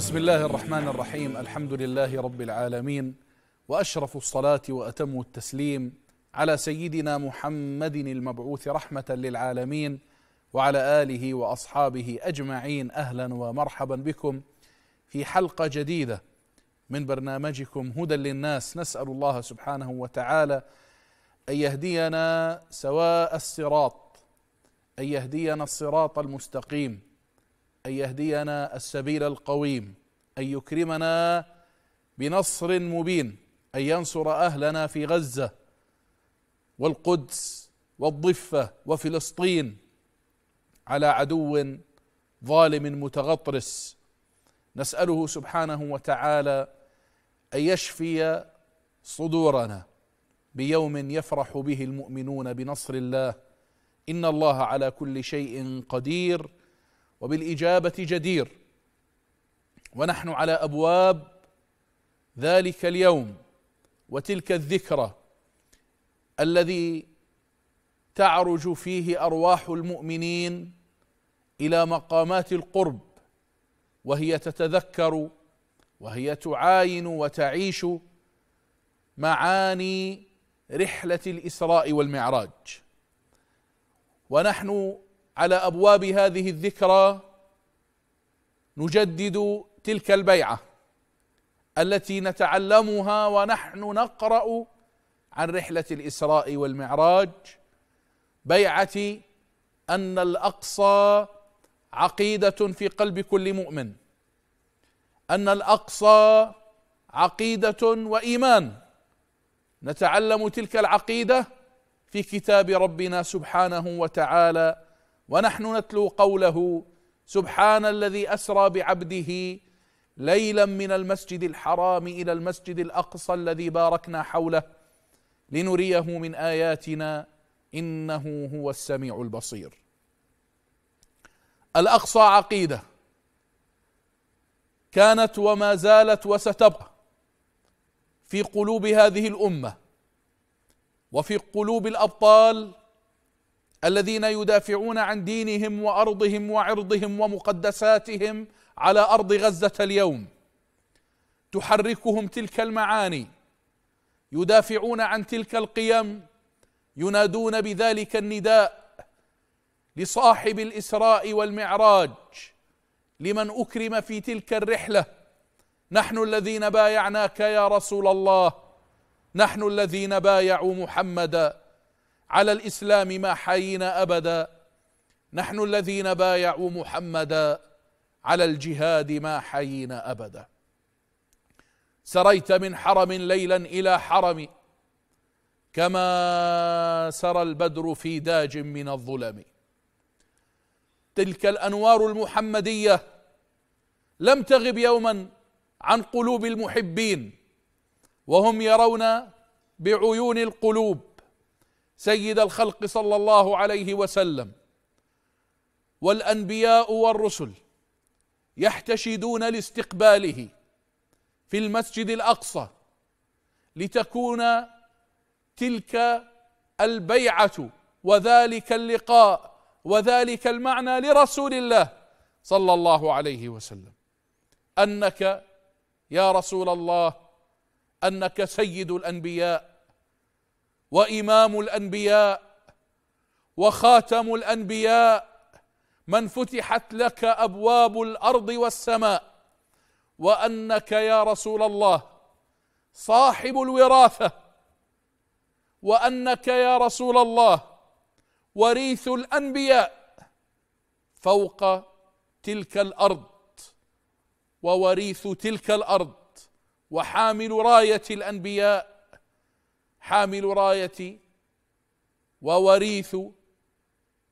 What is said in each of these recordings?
بسم الله الرحمن الرحيم الحمد لله رب العالمين واشرف الصلاه واتم التسليم على سيدنا محمد المبعوث رحمه للعالمين وعلى اله واصحابه اجمعين اهلا ومرحبا بكم في حلقه جديده من برنامجكم هدى للناس نسال الله سبحانه وتعالى ان يهدينا سواء الصراط ان يهدينا الصراط المستقيم أن يهدينا السبيل القويم أن يكرمنا بنصر مبين أن ينصر أهلنا في غزة والقدس والضفة وفلسطين على عدو ظالم متغطرس نسأله سبحانه وتعالى أن يشفي صدورنا بيوم يفرح به المؤمنون بنصر الله إن الله على كل شيء قدير وبالاجابه جدير ونحن على ابواب ذلك اليوم وتلك الذكرى الذي تعرج فيه ارواح المؤمنين الى مقامات القرب وهي تتذكر وهي تعاين وتعيش معاني رحله الاسراء والمعراج ونحن على ابواب هذه الذكرى نجدد تلك البيعه التي نتعلمها ونحن نقرا عن رحله الاسراء والمعراج بيعه ان الاقصى عقيده في قلب كل مؤمن ان الاقصى عقيده وايمان نتعلم تلك العقيده في كتاب ربنا سبحانه وتعالى ونحن نتلو قوله سبحان الذي اسرى بعبده ليلا من المسجد الحرام الى المسجد الاقصى الذي باركنا حوله لنريه من اياتنا انه هو السميع البصير الاقصى عقيده كانت وما زالت وستبقى في قلوب هذه الامه وفي قلوب الابطال الذين يدافعون عن دينهم وارضهم وعرضهم ومقدساتهم على ارض غزه اليوم تحركهم تلك المعاني يدافعون عن تلك القيم ينادون بذلك النداء لصاحب الاسراء والمعراج لمن اكرم في تلك الرحله نحن الذين بايعناك يا رسول الله نحن الذين بايعوا محمدا على الاسلام ما حيينا ابدا نحن الذين بايعوا محمدا على الجهاد ما حيينا ابدا سريت من حرم ليلا الى حرم كما سرى البدر في داج من الظلم تلك الانوار المحمديه لم تغب يوما عن قلوب المحبين وهم يرون بعيون القلوب سيد الخلق صلى الله عليه وسلم والانبياء والرسل يحتشدون لاستقباله في المسجد الاقصى لتكون تلك البيعه وذلك اللقاء وذلك المعنى لرسول الله صلى الله عليه وسلم انك يا رسول الله انك سيد الانبياء وامام الانبياء وخاتم الانبياء من فتحت لك ابواب الارض والسماء وانك يا رسول الله صاحب الوراثه وانك يا رسول الله وريث الانبياء فوق تلك الارض ووريث تلك الارض وحامل رايه الانبياء حامل راية ووريث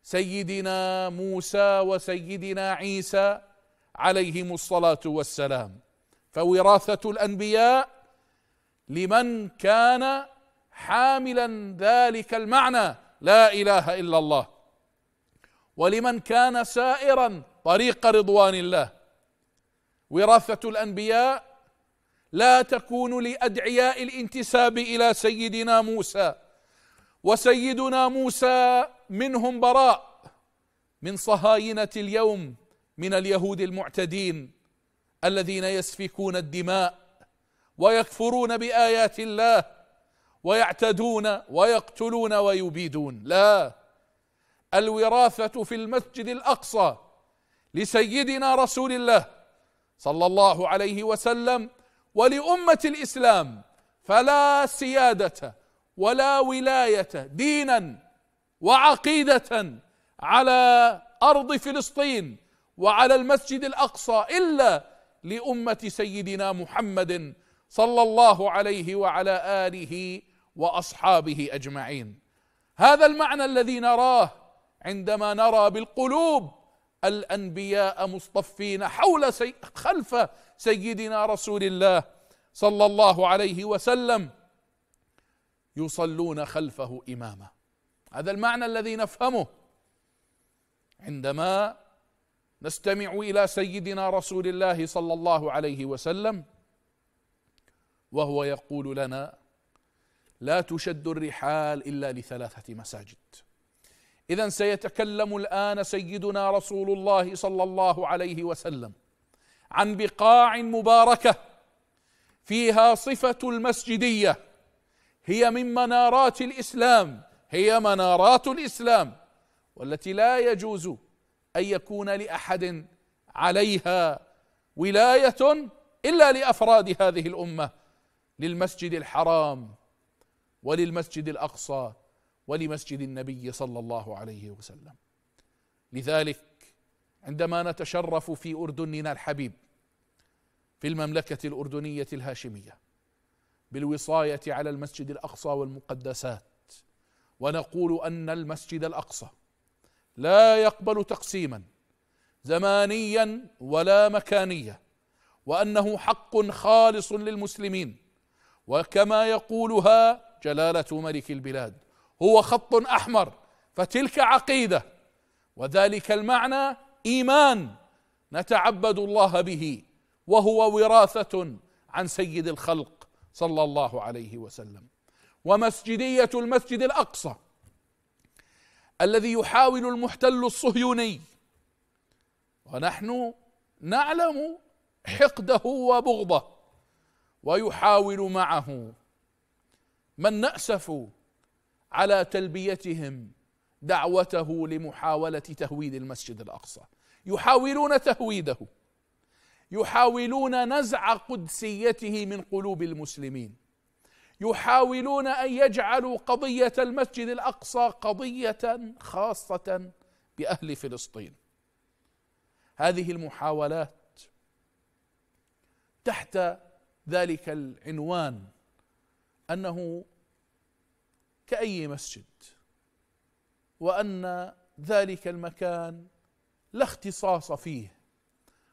سيدنا موسى وسيدنا عيسى عليهم الصلاة والسلام فوراثة الأنبياء لمن كان حاملا ذلك المعنى لا إله إلا الله ولمن كان سائرا طريق رضوان الله وراثة الأنبياء لا تكون لادعياء الانتساب الى سيدنا موسى وسيدنا موسى منهم براء من صهاينه اليوم من اليهود المعتدين الذين يسفكون الدماء ويكفرون بايات الله ويعتدون ويقتلون ويبيدون لا الوراثه في المسجد الاقصى لسيدنا رسول الله صلى الله عليه وسلم ولامه الاسلام فلا سياده ولا ولايه دينا وعقيده على ارض فلسطين وعلى المسجد الاقصى الا لامه سيدنا محمد صلى الله عليه وعلى اله واصحابه اجمعين هذا المعنى الذي نراه عندما نرى بالقلوب الانبياء مصطفين حول سي خلف سيدنا رسول الله صلى الله عليه وسلم يصلون خلفه اماما هذا المعنى الذي نفهمه عندما نستمع الى سيدنا رسول الله صلى الله عليه وسلم وهو يقول لنا لا تشد الرحال الا لثلاثه مساجد إذا سيتكلم الآن سيدنا رسول الله صلى الله عليه وسلم عن بقاع مباركة فيها صفة المسجدية هي من منارات الإسلام هي منارات الإسلام والتي لا يجوز أن يكون لأحد عليها ولاية إلا لأفراد هذه الأمة للمسجد الحرام وللمسجد الأقصى ولمسجد النبي صلى الله عليه وسلم لذلك عندما نتشرف في اردننا الحبيب في المملكه الاردنيه الهاشميه بالوصايه على المسجد الاقصى والمقدسات ونقول ان المسجد الاقصى لا يقبل تقسيما زمانيا ولا مكانيا وانه حق خالص للمسلمين وكما يقولها جلاله ملك البلاد هو خط احمر فتلك عقيده وذلك المعنى ايمان نتعبد الله به وهو وراثه عن سيد الخلق صلى الله عليه وسلم ومسجديه المسجد الاقصى الذي يحاول المحتل الصهيوني ونحن نعلم حقده وبغضه ويحاول معه من نأسف على تلبيتهم دعوته لمحاوله تهويد المسجد الاقصى يحاولون تهويده يحاولون نزع قدسيته من قلوب المسلمين يحاولون ان يجعلوا قضيه المسجد الاقصى قضيه خاصه باهل فلسطين هذه المحاولات تحت ذلك العنوان انه كأي مسجد وأن ذلك المكان لا اختصاص فيه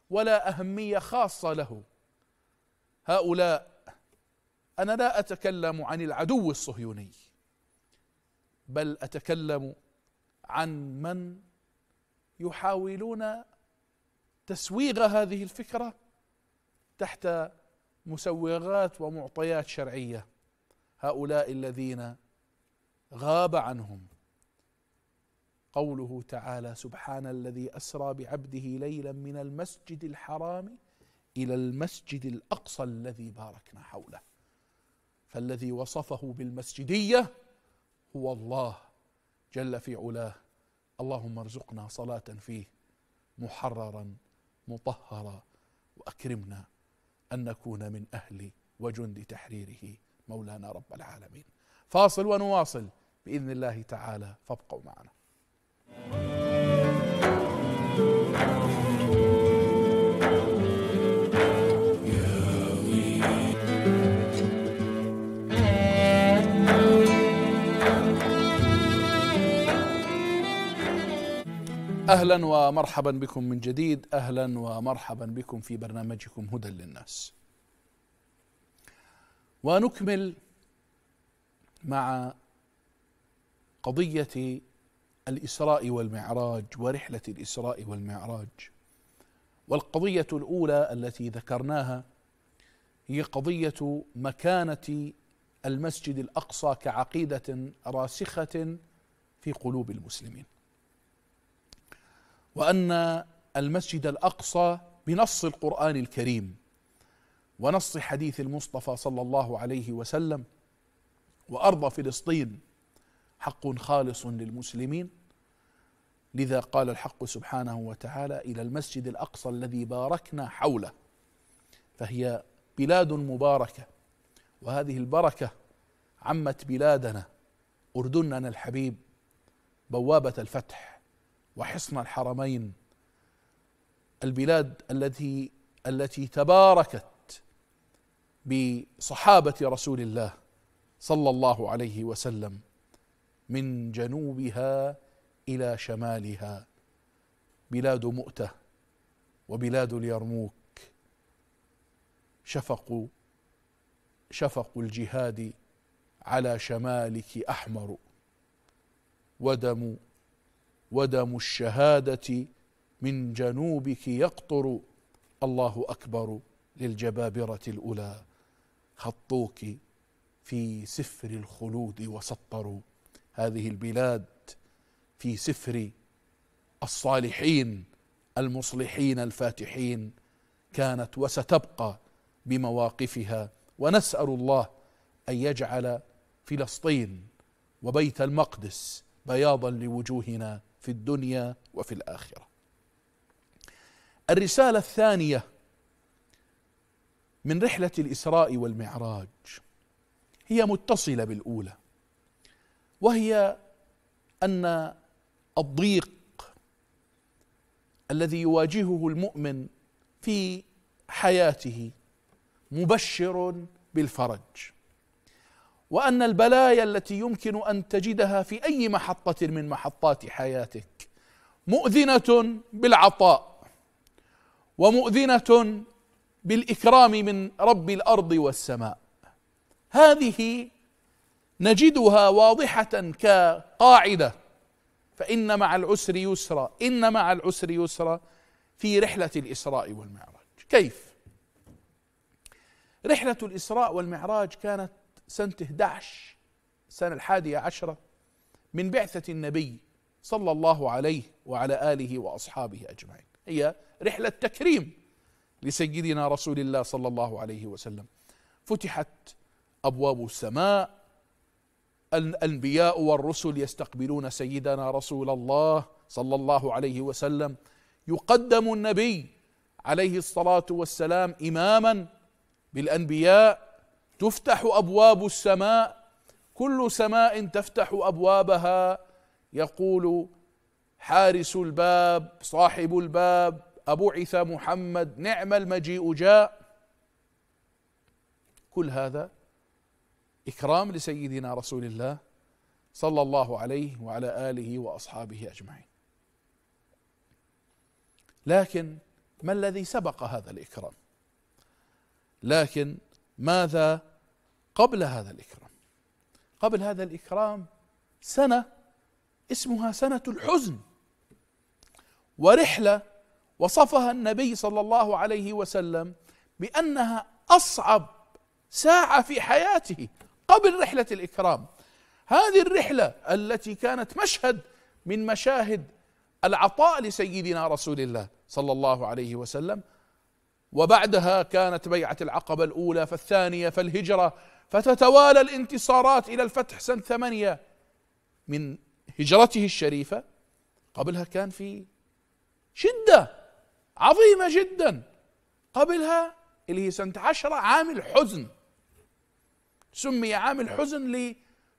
ولا أهمية خاصة له هؤلاء أنا لا أتكلم عن العدو الصهيوني بل أتكلم عن من يحاولون تسويغ هذه الفكرة تحت مسوغات ومعطيات شرعية هؤلاء الذين غاب عنهم قوله تعالى سبحان الذي اسرى بعبده ليلا من المسجد الحرام الى المسجد الاقصى الذي باركنا حوله فالذي وصفه بالمسجديه هو الله جل في علاه اللهم ارزقنا صلاه فيه محررا مطهرا واكرمنا ان نكون من اهل وجند تحريره مولانا رب العالمين فاصل ونواصل باذن الله تعالى فابقوا معنا. اهلا ومرحبا بكم من جديد اهلا ومرحبا بكم في برنامجكم هدى للناس ونكمل مع قضية الإسراء والمعراج ورحلة الإسراء والمعراج والقضية الأولى التي ذكرناها هي قضية مكانة المسجد الأقصى كعقيدة راسخة في قلوب المسلمين وأن المسجد الأقصى بنص القرآن الكريم ونص حديث المصطفى صلى الله عليه وسلم وأرض فلسطين حق خالص للمسلمين لذا قال الحق سبحانه وتعالى الى المسجد الاقصى الذي باركنا حوله فهي بلاد مباركه وهذه البركه عمت بلادنا اردننا الحبيب بوابه الفتح وحصن الحرمين البلاد التي التي تباركت بصحابه رسول الله صلى الله عليه وسلم من جنوبها الى شمالها بلاد مؤته وبلاد اليرموك شفق شفق الجهاد على شمالك احمر ودم ودم الشهاده من جنوبك يقطر الله اكبر للجبابره الاولى خطوك في سفر الخلود وسطروا هذه البلاد في سفر الصالحين المصلحين الفاتحين كانت وستبقى بمواقفها ونسال الله ان يجعل فلسطين وبيت المقدس بياضا لوجوهنا في الدنيا وفي الاخره الرساله الثانيه من رحله الاسراء والمعراج هي متصله بالاولى وهي ان الضيق الذي يواجهه المؤمن في حياته مبشر بالفرج وان البلايا التي يمكن ان تجدها في اي محطه من محطات حياتك مؤذنه بالعطاء ومؤذنه بالاكرام من رب الارض والسماء هذه نجدها واضحة كقاعدة فإن مع العسر يسرا إن مع العسر يسرا في رحلة الإسراء والمعراج كيف؟ رحلة الإسراء والمعراج كانت سنة 11 السنة الحادية عشرة من بعثة النبي صلى الله عليه وعلى آله وأصحابه أجمعين هي رحلة تكريم لسيدنا رسول الله صلى الله عليه وسلم فتحت أبواب السماء الانبياء والرسل يستقبلون سيدنا رسول الله صلى الله عليه وسلم يقدم النبي عليه الصلاه والسلام اماما بالانبياء تفتح ابواب السماء كل سماء تفتح ابوابها يقول حارس الباب صاحب الباب أبعث محمد نعم المجيء جاء كل هذا إكرام لسيدنا رسول الله صلى الله عليه وعلى آله وأصحابه أجمعين لكن ما الذي سبق هذا الإكرام لكن ماذا قبل هذا الإكرام قبل هذا الإكرام سنة اسمها سنة الحزن ورحلة وصفها النبي صلى الله عليه وسلم بأنها أصعب ساعة في حياته قبل رحلة الإكرام هذه الرحلة التي كانت مشهد من مشاهد العطاء لسيدنا رسول الله صلى الله عليه وسلم وبعدها كانت بيعة العقبة الأولى فالثانية فالهجرة فتتوالى الانتصارات إلى الفتح سنة ثمانية من هجرته الشريفة قبلها كان في شدة عظيمة جدا قبلها اللي هي سنة عشرة عام الحزن سمي عام الحزن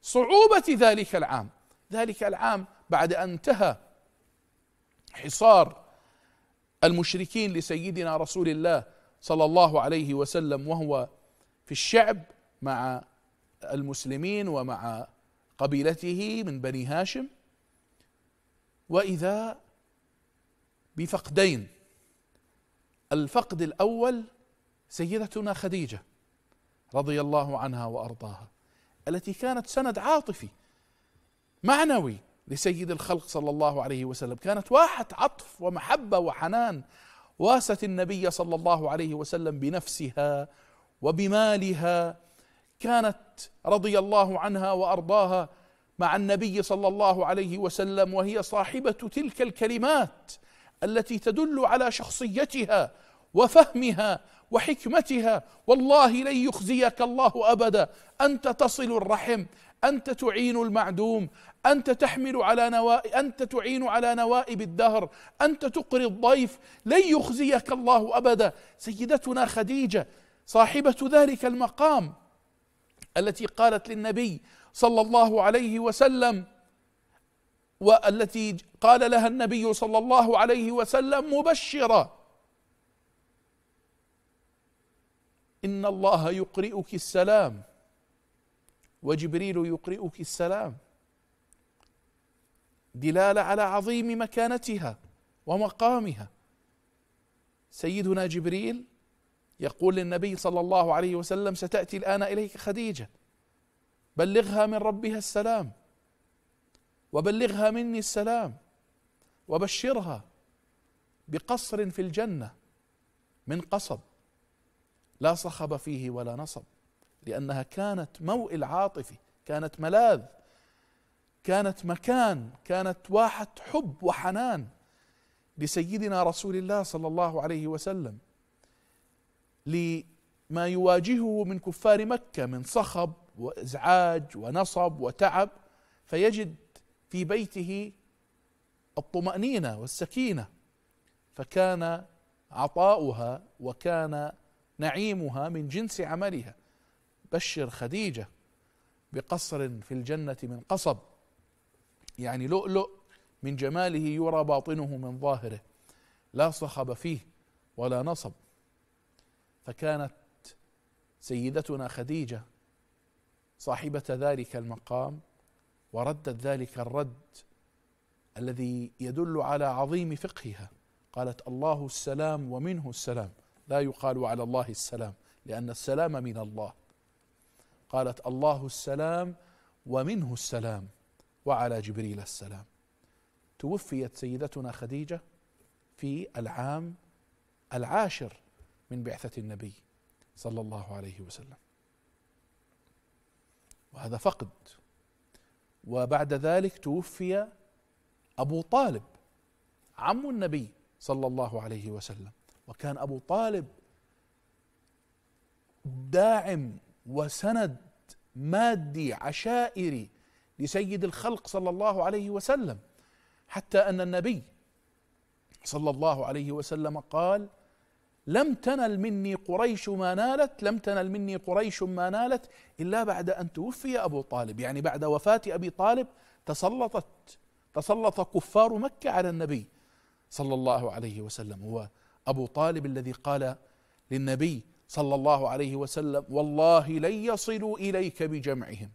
لصعوبة ذلك العام ذلك العام بعد أن انتهى حصار المشركين لسيدنا رسول الله صلى الله عليه وسلم وهو في الشعب مع المسلمين ومع قبيلته من بني هاشم واذا بفقدين الفقد الاول سيدتنا خديجه رضي الله عنها وارضاها التي كانت سند عاطفي معنوي لسيد الخلق صلى الله عليه وسلم كانت واحة عطف ومحبة وحنان واست النبي صلى الله عليه وسلم بنفسها وبمالها كانت رضي الله عنها وارضاها مع النبي صلى الله عليه وسلم وهي صاحبه تلك الكلمات التي تدل على شخصيتها وفهمها وحكمتها والله لن يخزيك الله ابدا انت تصل الرحم انت تعين المعدوم انت تحمل على نوائب انت تعين على نوائب الدهر انت تقري الضيف لن يخزيك الله ابدا سيدتنا خديجه صاحبه ذلك المقام التي قالت للنبي صلى الله عليه وسلم والتي قال لها النبي صلى الله عليه وسلم مبشره ان الله يقرئك السلام وجبريل يقرئك السلام دلاله على عظيم مكانتها ومقامها سيدنا جبريل يقول للنبي صلى الله عليه وسلم ستاتي الان اليك خديجه بلغها من ربها السلام وبلغها مني السلام وبشرها بقصر في الجنه من قصب لا صخب فيه ولا نصب لأنها كانت موئل عاطفي كانت ملاذ كانت مكان كانت واحة حب وحنان لسيدنا رسول الله صلى الله عليه وسلم لما يواجهه من كفار مكة من صخب وإزعاج ونصب وتعب فيجد في بيته الطمأنينة والسكينة فكان عطاؤها وكان نعيمها من جنس عملها بشر خديجة بقصر في الجنة من قصب يعني لؤلؤ من جماله يرى باطنه من ظاهره لا صخب فيه ولا نصب فكانت سيدتنا خديجة صاحبة ذلك المقام وردت ذلك الرد الذي يدل على عظيم فقهها قالت الله السلام ومنه السلام لا يقال على الله السلام لأن السلام من الله قالت الله السلام ومنه السلام وعلى جبريل السلام توفيت سيدتنا خديجة في العام العاشر من بعثة النبي صلى الله عليه وسلم وهذا فقد وبعد ذلك توفي أبو طالب عم النبي صلى الله عليه وسلم وكان أبو طالب داعم وسند مادي عشائري لسيد الخلق صلى الله عليه وسلم حتى أن النبي صلى الله عليه وسلم قال لم تنل مني قريش ما نالت لم تنل مني قريش ما نالت إلا بعد أن توفي أبو طالب يعني بعد وفاة أبي طالب تسلطت تسلط كفار مكة على النبي صلى الله عليه وسلم هو أبو طالب الذي قال للنبي صلى الله عليه وسلم والله لن يصلوا إليك بجمعهم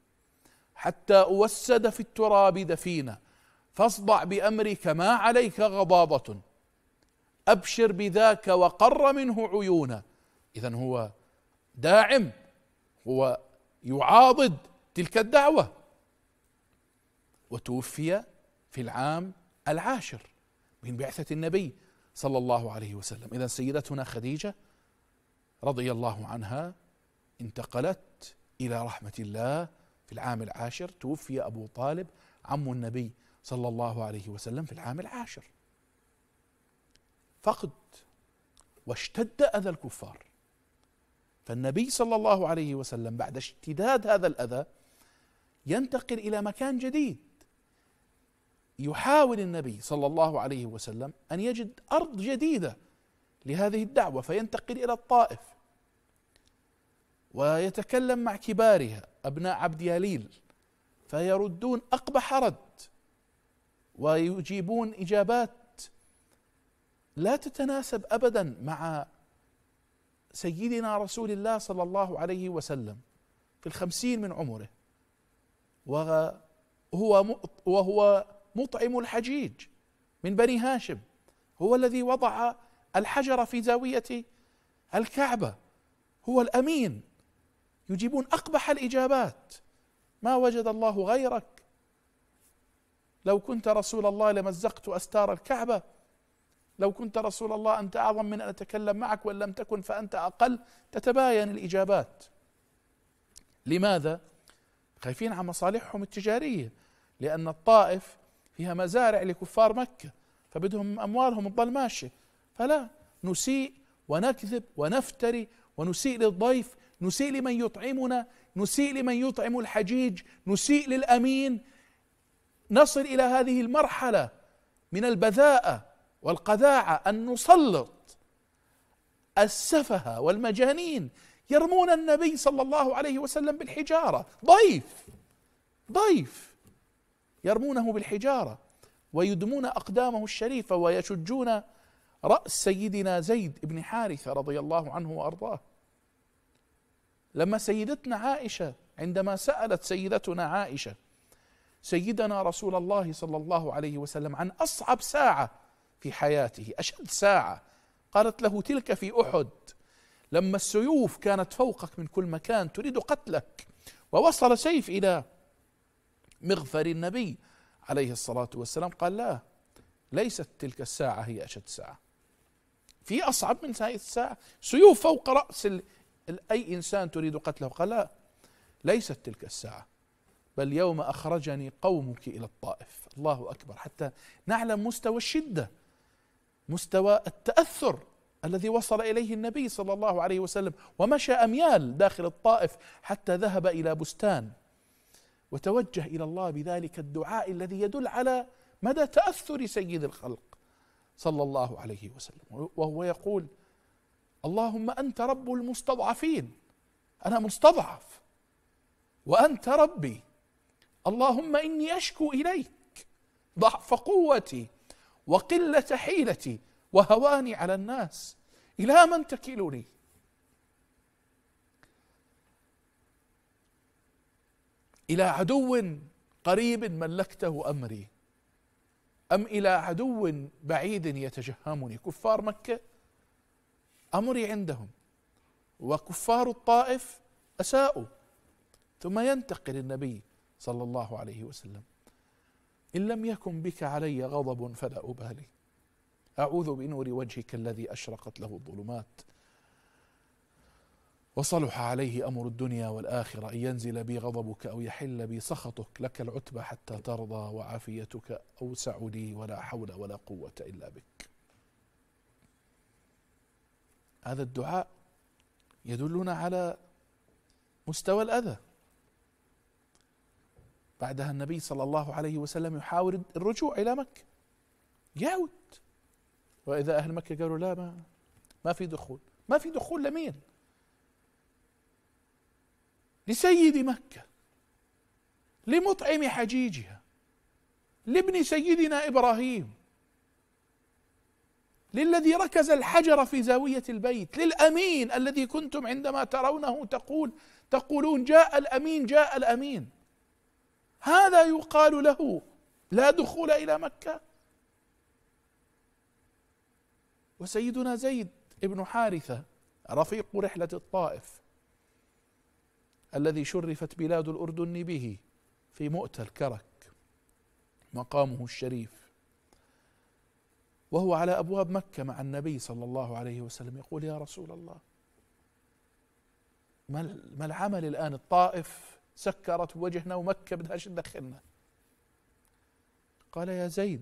حتى أوسد في التراب دفينا فاصدع بأمرك ما عليك غضاضة أبشر بذاك وقر منه عيونا إذا هو داعم هو يعاضد تلك الدعوة وتوفي في العام العاشر من بعثة النبي صلى الله عليه وسلم إذا سيدتنا خديجة رضي الله عنها انتقلت إلى رحمة الله في العام العاشر توفي أبو طالب عم النبي صلى الله عليه وسلم في العام العاشر فقد واشتد أذى الكفار فالنبي صلى الله عليه وسلم بعد اشتداد هذا الأذى ينتقل إلى مكان جديد يحاول النبي صلى الله عليه وسلم ان يجد ارض جديده لهذه الدعوه فينتقل الى الطائف ويتكلم مع كبارها ابناء عبد ياليل فيردون اقبح رد ويجيبون اجابات لا تتناسب ابدا مع سيدنا رسول الله صلى الله عليه وسلم في الخمسين من عمره وهو وهو مطعم الحجيج من بني هاشم هو الذي وضع الحجر في زاوية الكعبة هو الأمين يجيبون أقبح الإجابات ما وجد الله غيرك لو كنت رسول الله لمزقت أستار الكعبة لو كنت رسول الله أنت أعظم من أن أتكلم معك وإن لم تكن فأنت أقل تتباين الإجابات لماذا؟ خايفين على مصالحهم التجارية لأن الطائف فيها مزارع لكفار مكة فبدهم أموالهم تضل ماشية فلا نسيء ونكذب ونفتري ونسيء للضيف نسيء لمن يطعمنا نسيء لمن يطعم الحجيج نسيء للأمين نصل إلى هذه المرحلة من البذاءة والقذاعة أن نسلط السفهة والمجانين يرمون النبي صلى الله عليه وسلم بالحجارة ضيف ضيف يرمونه بالحجارة ويدمون أقدامه الشريفة ويشجون رأس سيدنا زيد بن حارثة رضي الله عنه وأرضاه لما سيدتنا عائشة عندما سألت سيدتنا عائشة سيدنا رسول الله صلى الله عليه وسلم عن أصعب ساعة في حياته أشد ساعة قالت له تلك في أحد لما السيوف كانت فوقك من كل مكان تريد قتلك ووصل سيف إلى مغفر النبي عليه الصلاة والسلام قال لا ليست تلك الساعة هي أشد ساعة في أصعب من هذه الساعة سيوف فوق رأس أي إنسان تريد قتله قال لا ليست تلك الساعة بل يوم أخرجني قومك إلى الطائف الله أكبر حتى نعلم مستوى الشدة مستوى التأثر الذي وصل إليه النبي صلى الله عليه وسلم ومشى أميال داخل الطائف حتى ذهب إلى بستان وتوجه الى الله بذلك الدعاء الذي يدل على مدى تاثر سيد الخلق صلى الله عليه وسلم وهو يقول اللهم انت رب المستضعفين انا مستضعف وانت ربي اللهم اني اشكو اليك ضعف قوتي وقله حيلتي وهواني على الناس الى من تكلني الى عدو قريب ملكته امري ام الى عدو بعيد يتجهمني كفار مكه امري عندهم وكفار الطائف اساءوا ثم ينتقل النبي صلى الله عليه وسلم ان لم يكن بك علي غضب فلا ابالي اعوذ بنور وجهك الذي اشرقت له الظلمات وصلح عليه أمر الدنيا والآخرة أن ينزل بي غضبك أو يحل بي سخطك لك العتبى حتى ترضى وعافيتك أوسع لي ولا حول ولا قوة إلا بك هذا الدعاء يدلنا على مستوى الأذى بعدها النبي صلى الله عليه وسلم يحاول الرجوع إلى مكة يعود وإذا أهل مكة قالوا لا ما ما في دخول ما في دخول لمين لسيد مكة لمطعم حجيجها لابن سيدنا إبراهيم للذي ركز الحجر في زاوية البيت للأمين الذي كنتم عندما ترونه تقول تقولون جاء الأمين جاء الأمين هذا يقال له لا دخول إلى مكة وسيدنا زيد بن حارثة رفيق رحلة الطائف الذي شرفت بلاد الأردن به في مؤتى الكرك مقامه الشريف وهو على أبواب مكة مع النبي صلى الله عليه وسلم يقول يا رسول الله ما العمل الآن الطائف سكرت وجهنا ومكة بدهاش تدخلنا قال يا زيد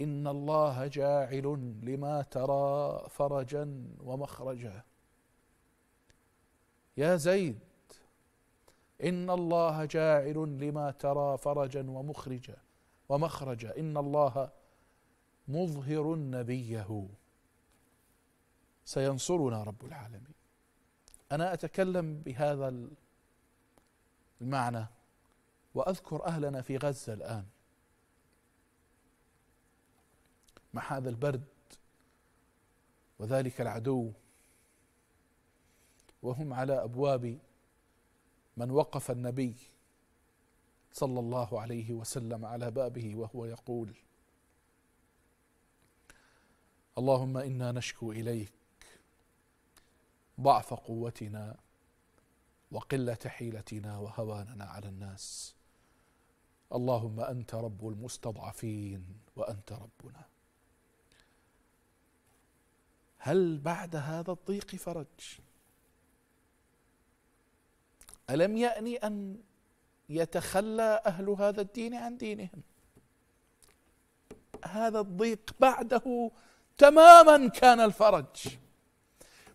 إن الله جاعل لما ترى فرجا ومخرجا يا زيد إن الله جاعل لما ترى فرجا ومخرجا ومخرجا إن الله مظهر نبيه سينصرنا رب العالمين أنا أتكلم بهذا المعنى وأذكر أهلنا في غزة الآن مع هذا البرد وذلك العدو وهم على ابواب من وقف النبي صلى الله عليه وسلم على بابه وهو يقول اللهم انا نشكو اليك ضعف قوتنا وقله حيلتنا وهواننا على الناس اللهم انت رب المستضعفين وانت ربنا هل بعد هذا الضيق فرج الم يأني ان يتخلى اهل هذا الدين عن دينهم هذا الضيق بعده تماما كان الفرج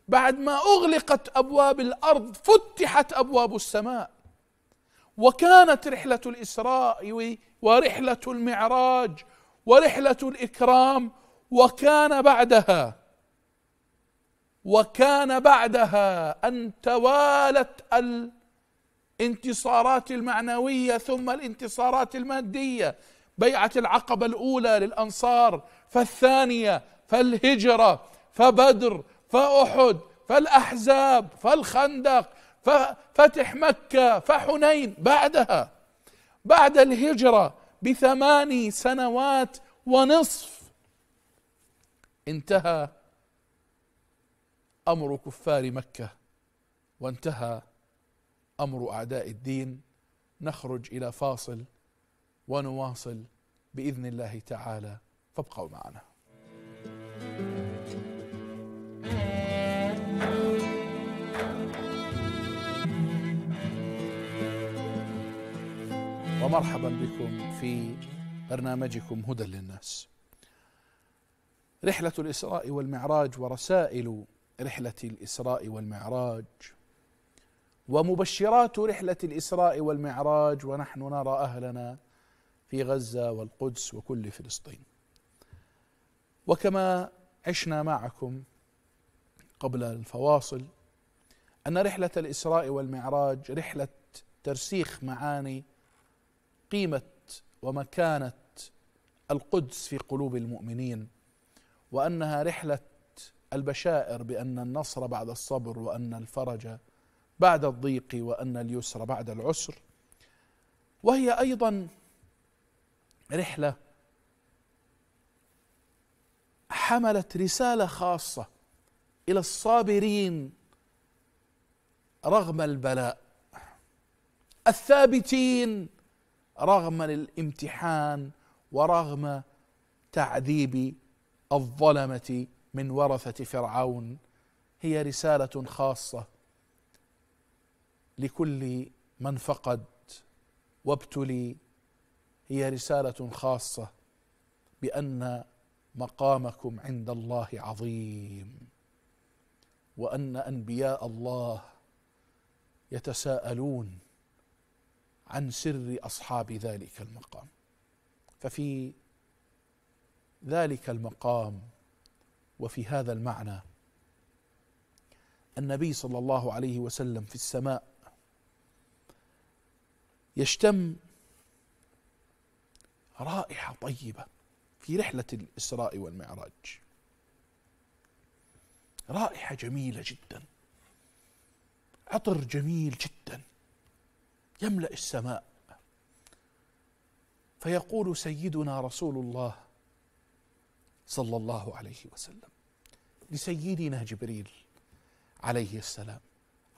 بعد ما اغلقت ابواب الارض فتحت ابواب السماء وكانت رحله الاسراء ورحله المعراج ورحله الاكرام وكان بعدها وكان بعدها ان توالت ال انتصارات المعنوية ثم الانتصارات المادية بيعة العقبة الأولى للأنصار فالثانية فالهجرة فبدر فأحد فالأحزاب فالخندق ففتح مكة فحنين بعدها بعد الهجرة بثماني سنوات ونصف انتهى أمر كفار مكة وانتهى امر اعداء الدين نخرج الى فاصل ونواصل باذن الله تعالى فابقوا معنا ومرحبا بكم في برنامجكم هدى للناس رحله الاسراء والمعراج ورسائل رحله الاسراء والمعراج ومبشرات رحلة الإسراء والمعراج ونحن نرى أهلنا في غزة والقدس وكل فلسطين وكما عشنا معكم قبل الفواصل أن رحلة الإسراء والمعراج رحلة ترسيخ معاني قيمة ومكانة القدس في قلوب المؤمنين وأنها رحلة البشائر بأن النصر بعد الصبر وأن الفرج بعد الضيق وأن اليسر بعد العسر وهي أيضا رحلة حملت رسالة خاصة إلى الصابرين رغم البلاء الثابتين رغم الامتحان ورغم تعذيب الظلمة من ورثة فرعون هي رسالة خاصة لكل من فقد وابتلي هي رساله خاصه بان مقامكم عند الله عظيم وان انبياء الله يتساءلون عن سر اصحاب ذلك المقام ففي ذلك المقام وفي هذا المعنى النبي صلى الله عليه وسلم في السماء يشتم رائحة طيبة في رحلة الإسراء والمعراج رائحة جميلة جدا عطر جميل جدا يملأ السماء فيقول سيدنا رسول الله صلى الله عليه وسلم لسيدنا جبريل عليه السلام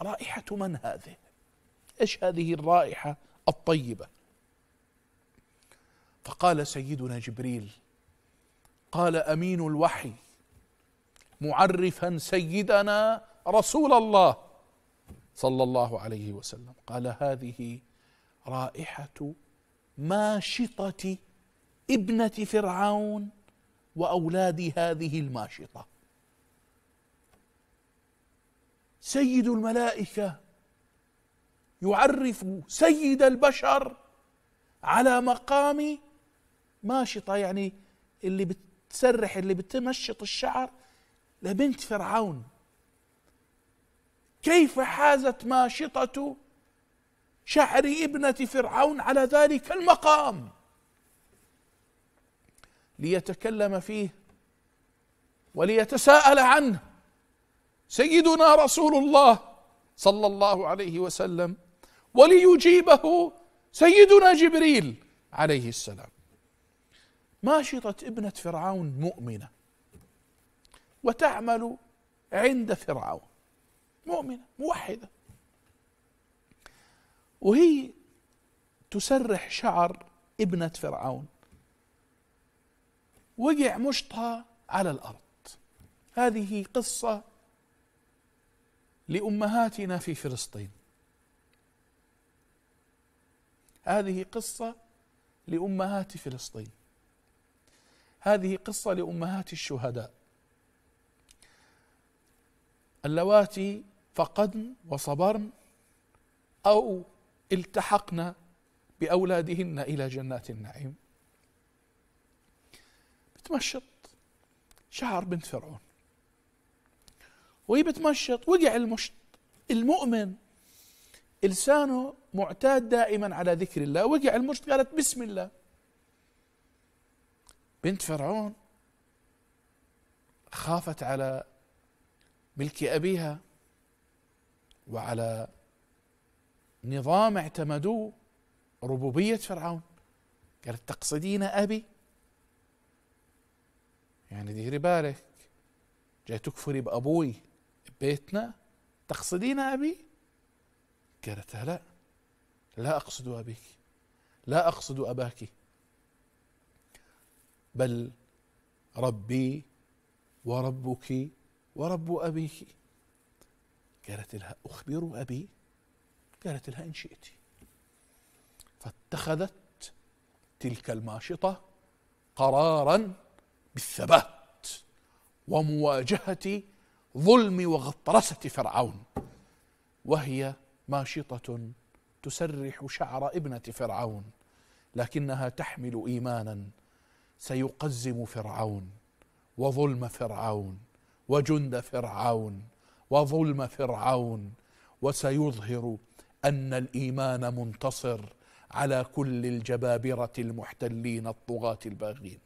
رائحة من هذه؟ ايش هذه الرائحة الطيبه فقال سيدنا جبريل قال امين الوحي معرفا سيدنا رسول الله صلى الله عليه وسلم قال هذه رائحه ماشطه ابنه فرعون واولاد هذه الماشطه سيد الملائكه يعرف سيد البشر على مقام ماشطة يعني اللي بتسرح اللي بتمشط الشعر لبنت فرعون كيف حازت ماشطة شعر ابنة فرعون على ذلك المقام ليتكلم فيه وليتساءل عنه سيدنا رسول الله صلى الله عليه وسلم وليجيبه سيدنا جبريل عليه السلام ماشطة ابنة فرعون مؤمنة وتعمل عند فرعون مؤمنة موحدة وهي تسرح شعر ابنة فرعون وقع مشطها على الأرض هذه قصة لأمهاتنا في فلسطين هذه قصة لأمهات فلسطين هذه قصة لأمهات الشهداء اللواتي فقدن وصبرن أو التحقن بأولادهن إلى جنات النعيم بتمشط شعر بنت فرعون وهي بتمشط وقع المشط المؤمن لسانه معتاد دائما على ذكر الله وقع المرشد قالت بسم الله بنت فرعون خافت على ملك أبيها وعلى نظام اعتمدوه ربوبية فرعون قالت تقصدين أبي يعني ديري بالك جاي تكفري بأبوي ببيتنا تقصدين أبي قالت لا لا أقصد أبيك لا أقصد أباك بل ربي وربك ورب أبيك قالت لها أخبر أبي قالت لها إن شئت فاتخذت تلك الماشطة قرارا بالثبات ومواجهة ظلم وغطرسة فرعون وهي ماشطة تسرح شعر ابنه فرعون لكنها تحمل ايمانا سيقزم فرعون وظلم فرعون وجند فرعون وظلم فرعون وسيظهر ان الايمان منتصر على كل الجبابره المحتلين الطغاه الباغين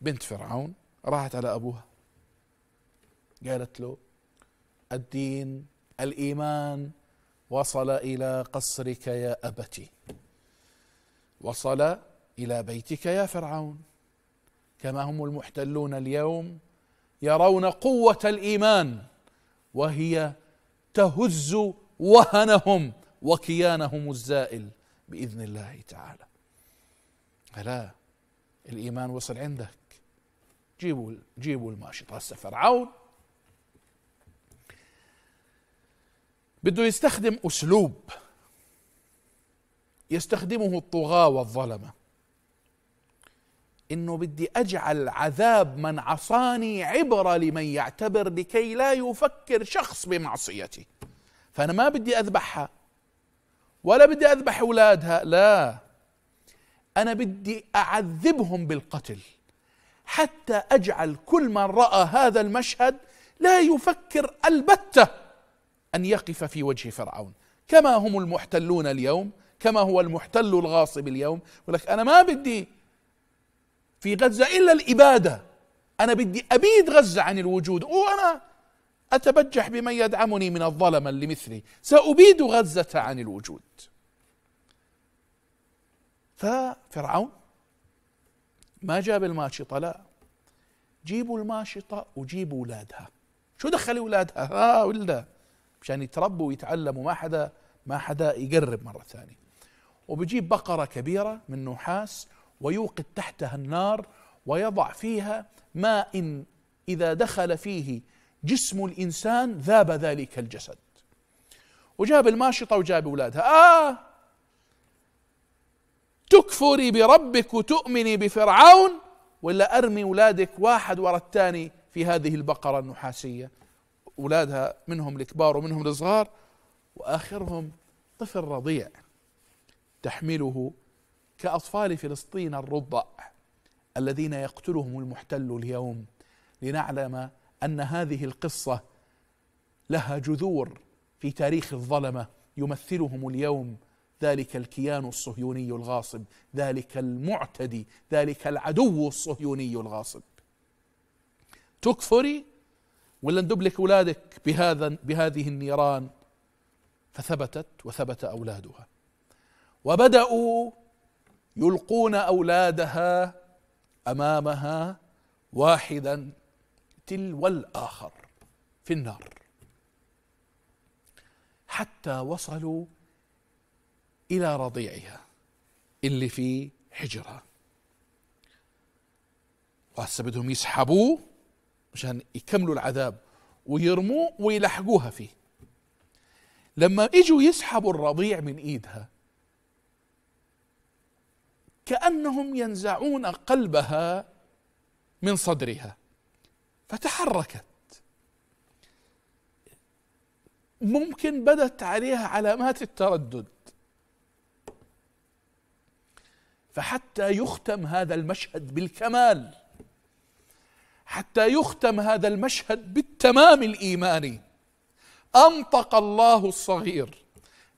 بنت فرعون راحت على ابوها قالت له الدين الايمان وصل إلى قصرك يا أبت وصل إلى بيتك يا فرعون كما هم المحتلون اليوم يرون قوة الإيمان وهي تهز وهنهم وكيانهم الزائل باذن الله تعالى الا الايمان وصل عندك جيبوا جيبوا الماشط هسه فرعون بده يستخدم أسلوب يستخدمه الطغاة والظلمة إنه بدي أجعل عذاب من عصاني عبرة لمن يعتبر لكي لا يفكر شخص بمعصيتي فأنا ما بدي أذبحها ولا بدي أذبح أولادها لا أنا بدي أعذبهم بالقتل حتى أجعل كل من رأى هذا المشهد لا يفكر البته أن يقف في وجه فرعون كما هم المحتلون اليوم كما هو المحتل الغاصب اليوم يقول لك أنا ما بدي في غزة إلا الإبادة أنا بدي أبيد غزة عن الوجود وأنا أتبجح بمن يدعمني من الظلم لمثلي سأبيد غزة عن الوجود ففرعون ما جاب الماشطة لا جيبوا الماشطة وجيبوا أولادها شو دخل أولادها ها ولدها مشان يتربوا ويتعلموا ما حدا ما حدا يقرب مرة ثانية وبجيب بقرة كبيرة من نحاس ويوقد تحتها النار ويضع فيها ماء إذا دخل فيه جسم الإنسان ذاب ذلك الجسد وجاب الماشطة وجاب أولادها آه تكفري بربك وتؤمني بفرعون ولا أرمي أولادك واحد ورا الثاني في هذه البقرة النحاسية أولادها منهم الكبار ومنهم الصغار وآخرهم طفل رضيع تحمله كأطفال فلسطين الرضع الذين يقتلهم المحتل اليوم لنعلم أن هذه القصة لها جذور في تاريخ الظلمة يمثلهم اليوم ذلك الكيان الصهيوني الغاصب ذلك المعتدي ذلك العدو الصهيوني الغاصب تكفري ولا ندبلك أولادك بهذا بهذه النيران فثبتت وثبت أولادها وبدأوا يلقون أولادها أمامها واحدا تلو الآخر في النار حتى وصلوا إلى رضيعها اللي في حجرها وهسه بدهم يسحبوه مشان يكملوا العذاب ويرموه ويلحقوها فيه لما اجوا يسحبوا الرضيع من ايدها كانهم ينزعون قلبها من صدرها فتحركت ممكن بدت عليها علامات التردد فحتى يختم هذا المشهد بالكمال حتى يختم هذا المشهد بالتمام الايماني انطق الله الصغير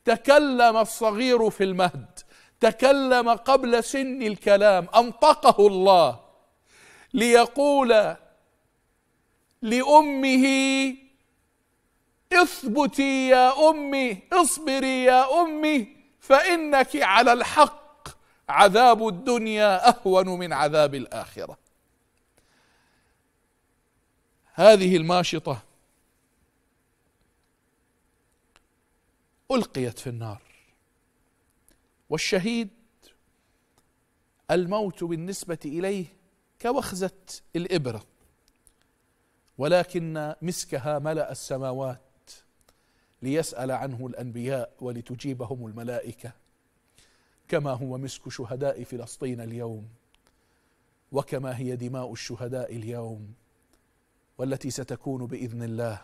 تكلم الصغير في المهد تكلم قبل سن الكلام انطقه الله ليقول لامه اثبتي يا امي اصبري يا امي فانك على الحق عذاب الدنيا اهون من عذاب الاخره هذه الماشطة ألقيت في النار والشهيد الموت بالنسبة إليه كوخزة الإبرة ولكن مسكها ملأ السماوات ليسأل عنه الأنبياء ولتجيبهم الملائكة كما هو مسك شهداء فلسطين اليوم وكما هي دماء الشهداء اليوم والتي ستكون باذن الله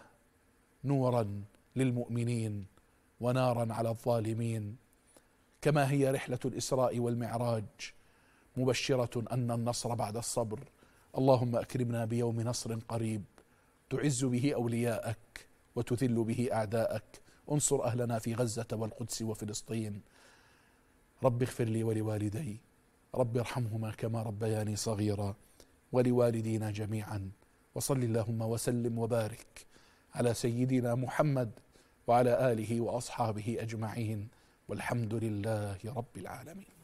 نورا للمؤمنين ونارا على الظالمين كما هي رحله الاسراء والمعراج مبشره ان النصر بعد الصبر اللهم اكرمنا بيوم نصر قريب تعز به اولياءك وتذل به اعداءك انصر اهلنا في غزه والقدس وفلسطين رب اغفر لي ولوالدي رب ارحمهما كما ربياني صغيرا ولوالدينا جميعا وصل اللهم وسلم وبارك على سيدنا محمد وعلى اله واصحابه اجمعين والحمد لله رب العالمين